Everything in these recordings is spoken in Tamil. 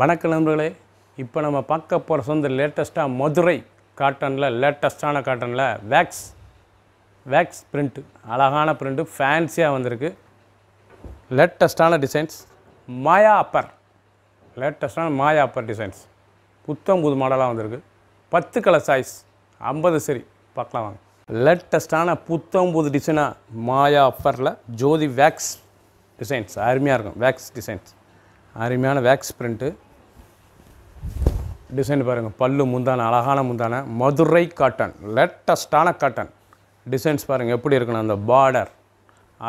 வணக்க நண்பர்களே இப்போ நம்ம பார்க்க போகிற சொந்த லேட்டஸ்ட்டாக மதுரை காட்டனில் லேட்டஸ்ட்டான காட்டனில் வேக்ஸ் வேக்ஸ் பிரிண்ட்டு அழகான பிரிண்ட்டு ஃபேன்சியாக வந்திருக்கு லேட்டஸ்டான டிசைன்ஸ் மாயா அப்பர் லேட்டஸ்ட்டான மாயா அப்பர் டிசைன்ஸ் புத்தம் புது மாடலாக வந்திருக்கு பத்து கலர் சைஸ் ஐம்பது சரி பார்க்கலாம் வாங்க லேட்டஸ்டான புத்தம் புது டிசைனாக மாயா அப்பரில் ஜோதி வேக்ஸ் டிசைன்ஸ் அருமையாக இருக்கும் வேக்ஸ் டிசைன்ஸ் அருமையான வேக்ஸ் பிரிண்ட்டு டிசைன் பாருங்கள் பல்லு முந்தான அழகான முந்தான மதுரை காட்டன் லேட்டஸ்டான காட்டன் டிசைன்ஸ் பாருங்கள் எப்படி இருக்கணும் அந்த பார்டர்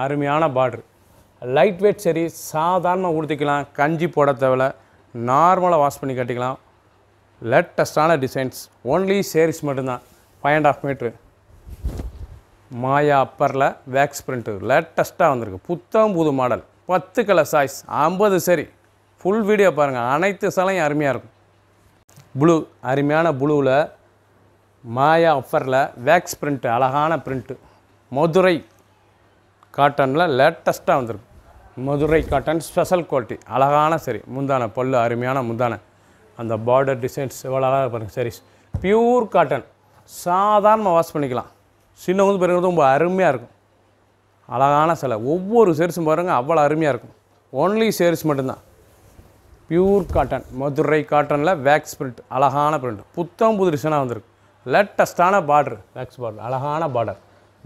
அருமையான பார்டர் லைட் வெயிட் சரி சாதாரணமாக உடுத்திக்கலாம் கஞ்சி போட தேவையில்ல நார்மலாக வாஷ் பண்ணி கட்டிக்கலாம் லேட்டஸ்டான டிசைன்ஸ் ஓன்லி சேரீஸ் மட்டும்தான் ஃபைவ் அண்ட் ஆஃப் மீட்ரு மாயா அப்பரில் வேக்ஸ் பிரிண்ட்டு லேட்டஸ்ட்டாக வந்திருக்கு புத்தம் புது மாடல் பத்து கலர் சாய்ஸ் ஐம்பது சரி ஃபுல் வீடியோ பாருங்கள் அனைத்து சலையும் அருமையாக இருக்கும் ப்ளூ அருமையான ப்ளூவில் மாயா ஆஃபரில் வேக்ஸ் பிரிண்ட்டு அழகான பிரிண்ட்டு மதுரை காட்டனில் லேட்டஸ்ட்டாக வந்திருக்கு மதுரை காட்டன் ஸ்பெஷல் குவாலிட்டி அழகான சரி முந்தான பல்லு அருமையான முந்தான அந்த பார்டர் டிசைன்ஸ் எவ்வளோ அழகாக பாருங்கள் சரி பியூர் காட்டன் சாதாரணமாக வாஷ் பண்ணிக்கலாம் சின்னவங்க பிறகு ரொம்ப அருமையாக இருக்கும் அழகான சிலை ஒவ்வொரு சேர்ஸும் பாருங்கள் அவ்வளோ அருமையாக இருக்கும் ஒன்லி சேரிஸ் மட்டும்தான் பியூர் காட்டன் மதுரை காட்டனில் வேக்ஸ் பிரிண்ட் அழகான பிரிண்ட் புத்தம் புதுரிசனாக வந்திருக்கு லேட்டஸ்டான பார்டர் வேக்ஸ் பார்டர் அழகான பார்டர்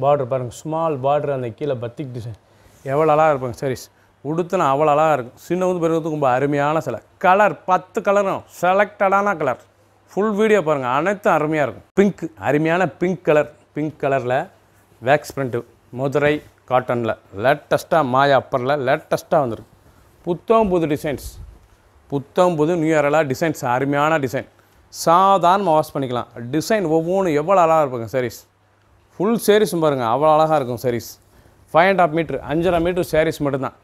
பார்டர் பாருங்கள் ஸ்மால் பார்டர் அந்த கீழே பத்திக் டிசைன் எவ்வளோ அழகாக இருப்பாங்க சரிஸ் உடுத்துனா அவ்வளோ அழகாக இருக்கும் சின்ன வந்து பெருகிறதுக்கு ரொம்ப அருமையான சில கலர் பத்து கலரும் செலக்டடான கலர் ஃபுல் வீடியோ பாருங்கள் அனைத்தும் அருமையாக இருக்கும் பிங்க் அருமையான பிங்க் கலர் பிங்க் கலரில் வேக்ஸ் பிரிண்ட்டு மதுரை காட்டனில் லேட்டஸ்ட்டாக மாயா அப்பரில் லேட்டஸ்ட்டாக வந்திருக்கு புத்தம் புது டிசைன்ஸ் புத்தம் புது நியூ இயரெல்லாம் டிசைன்ஸ் அருமையான டிசைன் சாதாரணமாக வாஷ் பண்ணிக்கலாம் டிசைன் ஒவ்வொன்றும் எவ்வளோ அழகாக இருப்பாங்க சாரீஸ் ஃபுல் சேரீஸும் பாருங்கள் அவ்வளோ அழகாக இருக்கும் saris five and half metre அஞ்சரை மீட்ரு சாரீஸ் மட்டும்தான்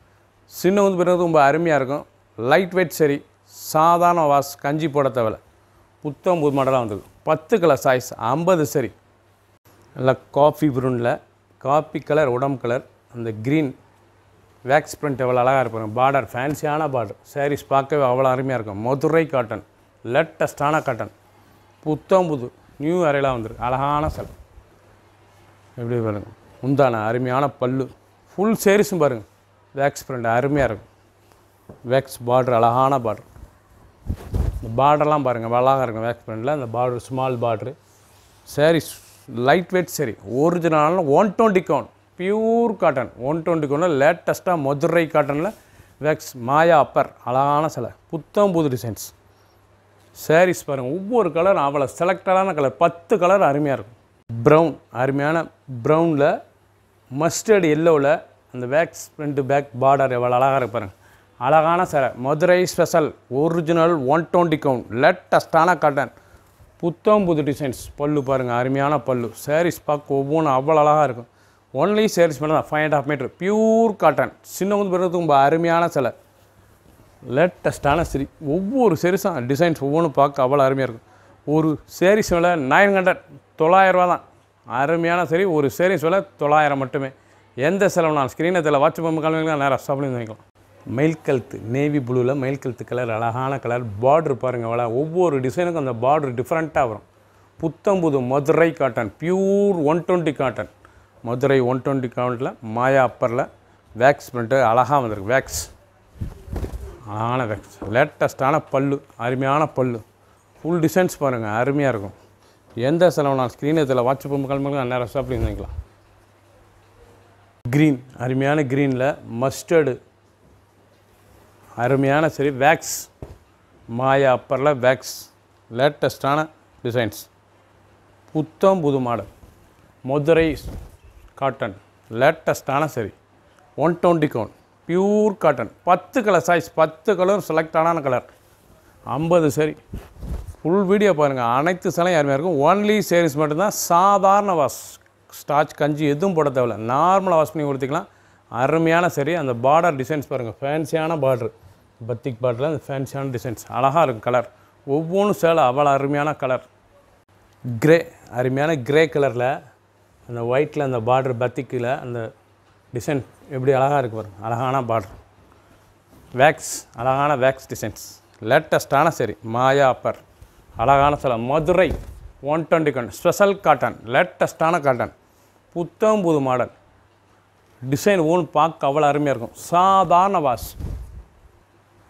சின்ன வந்து பிறகு ரொம்ப அருமையாக இருக்கும் லைட் வெயிட் சரி சாதாரண வாஷ் கஞ்சி போட தேவையில்ல புத்தம் புது மாடலாக வந்தது பத்து கலர் சாய்ஸ் ஐம்பது சரி நல்லா காஃபி ப்ரூனில் காஃபி கலர் உடம்பு கலர் அந்த க்ரீன் வேக்ஸ் பிரிண்ட் எவ்வளோ அழகாக இருப்பாங்க பார்டர் ஃபேன்சியான பார்டர் சாரீஸ் பார்க்கவே அவ்வளோ அருமையாக இருக்கும் மதுரை காட்டன் லேட்டஸ்டான காட்டன் புத்தம் புது நியூ அரையெல்லாம் வந்துருக்கு அழகான செல் எப்படி பாருங்கள் முந்தான அருமையான பல்லு ஃபுல் சேரீஸும் பாருங்கள் வேக்ஸ் பிரிண்ட் அருமையாக இருக்கும் வேக்ஸ் பார்டர் அழகான பார்டர் இந்த பார்டர்லாம் பாருங்கள் அழகாக இருக்கும் வேக்ஸ் பிரிண்டில் அந்த border small border saris light weight சரி ஒரிஜினலான one twenty count pure cotton one டுவெண்ட்டிக்கு ஒன்று லேட்டஸ்ட்டாக மதுரை காட்டனில் வெக்ஸ் மாயா அப்பர் அழகான சிலை புத்தம் புது டிசைன்ஸ் சாரீஸ் பாருங்கள் ஒவ்வொரு கலர் அவ்வளோ செலக்டடான கலர் பத்து கலர் அருமையாக இருக்கும் ப்ரௌன் அருமையான ப்ரௌனில் மஸ்டர்டு எல்லோவில் அந்த வேக்ஸ் ஃப்ரண்ட் பேக் பார்டர் எவ்வளோ அழகாக இருக்கு பாருங்கள் அழகான சேலை Madurai special original one twenty count லேட்டஸ்டான காட்டன் புத்தம் புது டிசைன்ஸ் பல்லு பாருங்கள் அருமையான பல்லு சாரீஸ் பார்க்க ஒவ்வொன்றும் அவ்வளோ அழகாக இருக்கும் ஒன்லி சேல்ஸ் மேலே தான் five and half metre pure cotton சின்னவங்க பிறகு ரொம்ப அருமையான சிலை லேட்டஸ்ட்டான சரி ஒவ்வொரு சேரீஸும் டிசைன்ஸ் ஒவ்வொன்றும் பார்க்க அவ்வளோ அருமையாக இருக்கும் ஒரு சேரீஸ் வில நைன் ஹண்ட்ரட் தொள்ளாயிரரூவா தான் அருமையான சரி ஒரு சேரீஸ் வில தொள்ளாயிரம் மட்டுமே எந்த செலவுனாலும் ஸ்க்ரீனை தெரியல வாட்ச் பம்பு கிளம்பிங்கன்னா நேராக சாப்பிட்டு வாங்கிக்கலாம் மெயில் கழுத்து நேவி ப்ளூவில் மெயில் கல்த்து கலர் அழகான கலர் பார்ட்ரு பாருங்கள் அவ்வளோ ஒவ்வொரு டிசைனுக்கும் அந்த பார்ட்ரு டிஃப்ரெண்ட்டாக வரும் புத்தம்புது Madurai cotton pure one twenty cotton Madurai one twenty கவுண்டில் மாயா அப்பரில் வேக்ஸ் பண்ணிட்டு அழகாக வந்திருக்கு வேக்ஸ் அழகான வேக்ஸ் லேட்டஸ்ட்டான பல்லு அருமையான பல்லு ஃபுல் டிசைன்ஸ் பாருங்கள் அருமையாக இருக்கும் எந்த செலவுலாம் ஸ்க்ரீன் இதில் வாட்ச் பொம்மை கிளம்புகள் நான் நேரம் சாப்பிட்டு நினைக்கலாம் க்ரீன் அருமையான க்ரீனில் மஸ்டர்டு அருமையான சரி வேக்ஸ் மாயா அப்பரில் வேக்ஸ் லேட்டஸ்டான டிசைன்ஸ் புத்தம் புது மாடல் மதுரை காட்டன் லேட்டஸ்ட்டான சரி one twenty count pure cotton பத்து கலர் சைஸ் பத்து கலரும் செலக்டான கலர் ஐம்பது சரி ஃபுல் வீடியோ பாருங்கள் அனைத்து சிலையும் யாருமே இருக்கும் ஒன்லி சேரீஸ் மட்டும்தான் சாதாரண வாஷ் ஸ்டாச் கஞ்சி எதுவும் போட தேவையில்ல நார்மலாக வாஷ் பண்ணி கொடுத்துக்கலாம் அருமையான சரி அந்த பார்டர் டிசைன்ஸ் பாருங்கள் ஃபேன்சியான பார்டர் பத்திக் பார்டரில் அந்த ஃபேன்சியான டிசைன்ஸ் அழகாக இருக்கும் கலர் ஒவ்வொன்றும் சேலை அவ்வளோ அருமையான கலர் க்ரே அருமையான க்ரே கலரில் அந்த ஒயிட்டில் அந்த பார்ட்ரு பத்திக்கில் அந்த டிசைன் எப்படி அழகாக இருக்கு பாருங்கள் அழகான பார்ட்ரு வேக்ஸ் அழகான வேக்ஸ் டிசைன்ஸ் லேட்டஸ்டான சரி மாயா அப்பர் அழகான சில Madurai one twenty one special cotton லேட்டஸ்டான காட்டன் புத்தகம் புது மாடல் டிசைன் ஊன் பார்க்க அவ்வளோ அருமையாக இருக்கும் சாதாரண வாஷ்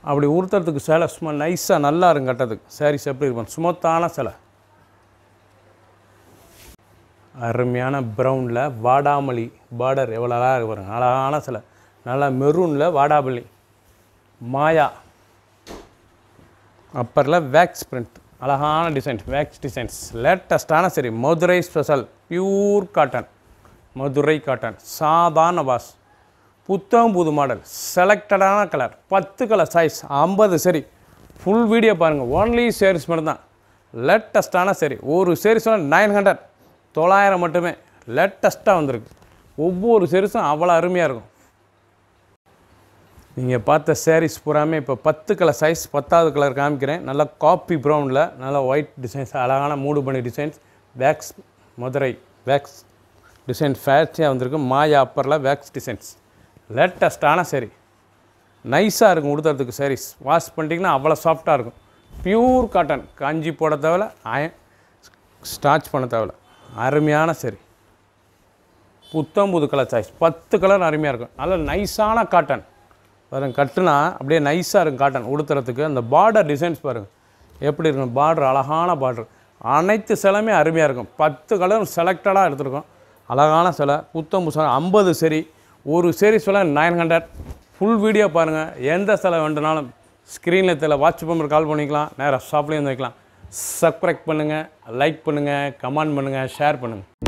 அப்படி உறுத்துறதுக்கு சேலை சும்மா நைஸாக நல்லா இருக்கும் கட்டத்துக்கு சாரீஸ் எப்படி இருக்கும் சுமத்தான சிலை அருமையான ப்ரௌனில் வாடாமலி பார்டர் எவ்வளோ அழகாக இருக்கு பாருங்கள் அழகான சில நல்லா மெரூனில் வாடாமலி மாயா அப்பரில் வேக்ஸ் பிரிண்ட் அழகான டிசைன்ஸ் வேக்ஸ் டிசைன்ஸ் லேட்டஸ்டான சரி Madurai special pure cotton Madurai cotton சாதாரண வாஷ் புத்தகம் புது மாடல் செலக்டடான கலர் பத்து கலர் சைஸ் ஐம்பது சரி ஃபுல் வீடியோ பாருங்கள் ஒன்லி சேரீஸ் மட்டும்தான் லேட்டஸ்டான சரி ஒரு சேரீஸ் நைன் ஹண்ட்ரட் தொள்ளாயிரம் மட்டுமே லேட்டஸ்ட்டாக வந்திருக்கு ஒவ்வொரு செருசும் அவ்வளோ அருமையாக இருக்கும் நீங்கள் பார்த்த சேரீஸ் பூராமே இப்போ பத்து கலர் சைஸ் பத்தாவது கலர் காமிக்கிறேன் நல்லா காப்பி ப்ரௌனில் நல்லா ஒயிட் டிசைன்ஸ் அழகான மூடு பண்ணி designs wax Madurai wax design ஃபேஸ்டியாக வந்திருக்கு மாயா அப்பரில் வேக்ஸ் டிசைன்ஸ் லேட்டஸ்ட்டான சரி நைஸாக இருக்கும் உடுத்துறதுக்கு சாரீஸ் வாஷ் பண்ணிட்டீங்கன்னா அவ்வளோ சாஃப்டாக இருக்கும் ப்யூர் காட்டன் காஞ்சி போட தேவையில்ல அயன் ஸ்டாச் பண்ண தேவையில்ல அருமையான சரி புத்தம் புது கலர் சாய்ஸ் பத்து கலர் அருமையாக இருக்கும் நல்ல நைஸான காட்டன் பாருங்க கட்டுனா அப்படியே நைஸாக இருக்கும் காட்டன் உடுத்துறதுக்கு அந்த பார்டர் டிசைன்ஸ் பாருங்கள் எப்படி இருக்கும் பார்டர் அழகான பார்டர் அனைத்து சிலமே அருமையாக இருக்கும் பத்து கலரும் செலக்டடாக எடுத்துருக்கோம் அழகான சிலை புத்தம் புதுசாக ஐம்பது சரி ஒரு சரி சில நைன் ஹண்ட்ரட் ஃபுல் வீடியோ பாருங்கள் எந்த சிலை வேண்டுனாலும் ஸ்க்ரீனில் தெரியல வாட்ச் பண்ணுற கால் பண்ணிக்கலாம் நேராக ஷாப்லேயும் வந்து வைக்கலாம் சப்ஸ்கிரைப் பண்ணுங்கள் லைக் பண்ணுங்கள் கமெண்ட் பண்ணுங்கள் ஷேர் பண்ணுங்கள்